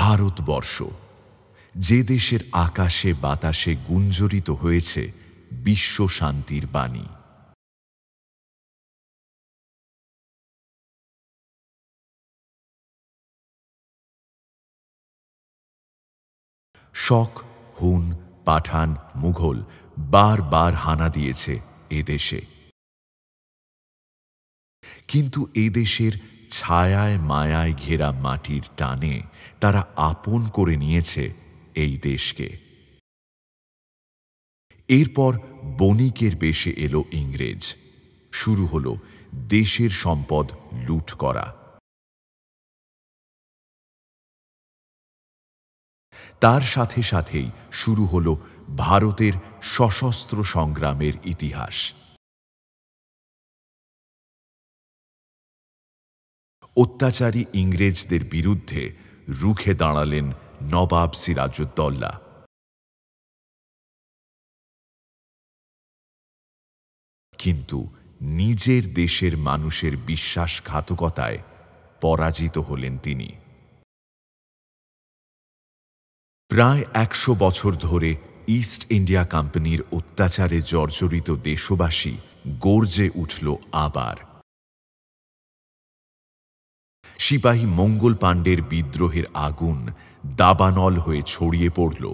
ভারতবর্ষ যে দেশের আকাশে বাতাসে গুঞ্জরিত হয়েছে বিশ্ব শান্তির বাণী শক হুন পাঠান মুঘল বারবার হানা দিয়েছে এদেশে কিন্তু এদেশের ছায়ায় মায়ায় ঘেরা মাটির টানে তারা আপন করে নিয়েছে এই দেশকে এরপর বণিকের বেশে এলো ইংরেজ শুরু হলো দেশের সম্পদ লুট করা তার সাথে সাথেই শুরু হল ভারতের সশস্ত্র সংগ্রামের ইতিহাস অত্যাচারী ইংরেজদের বিরুদ্ধে রুখে দাঁড়ালেন নবাব সিরাজউদ্দৌলা কিন্তু নিজের দেশের মানুষের বিশ্বাসঘাতকতায় পরাজিত হলেন তিনি প্রায় একশো বছর ধরে ইস্ট ইন্ডিয়া কোম্পানির অত্যাচারে জর্জরিত দেশবাসী গর্জে উঠল আবার সিপাহী মঙ্গল পাণ্ডের বিদ্রোহের আগুন দাবানল হয়ে ছড়িয়ে পড়ল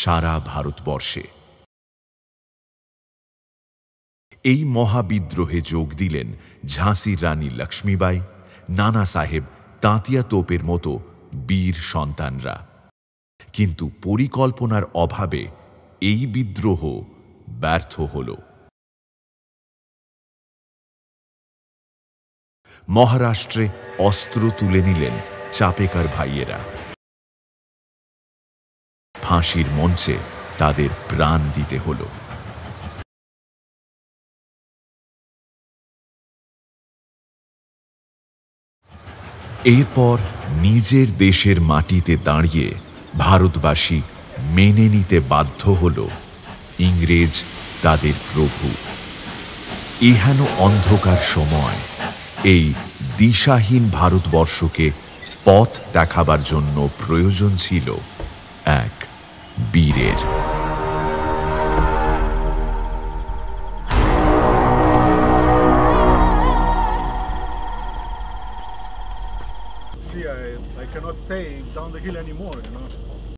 সারা ভারতবর্ষে এই মহাবিদ্রোহে যোগ দিলেন ঝাঁসির রানী লক্ষ্মীবাই নানা সাহেব তাঁতিয়া তোপের মতো বীর সন্তানরা কিন্তু পরিকল্পনার অভাবে এই বিদ্রোহ ব্যর্থ হলো। মহারাষ্ট্রে অস্ত্র তুলে নিলেন চাপেকার ভাইয়েরা ফাঁসির মঞ্চে তাদের প্রাণ দিতে হলো এরপর নিজের দেশের মাটিতে দাঁড়িয়ে ভারতবাসী মেনে নিতে বাধ্য হল ইংরেজ তাদের প্রভু ইহেন অন্ধকার সময় এই দিশাহীন ভারতবর্ষকে পথ দেখাবার জন্য প্রয়োজন ছিল এক বীরের I cannot stay down the hill anymore, you know.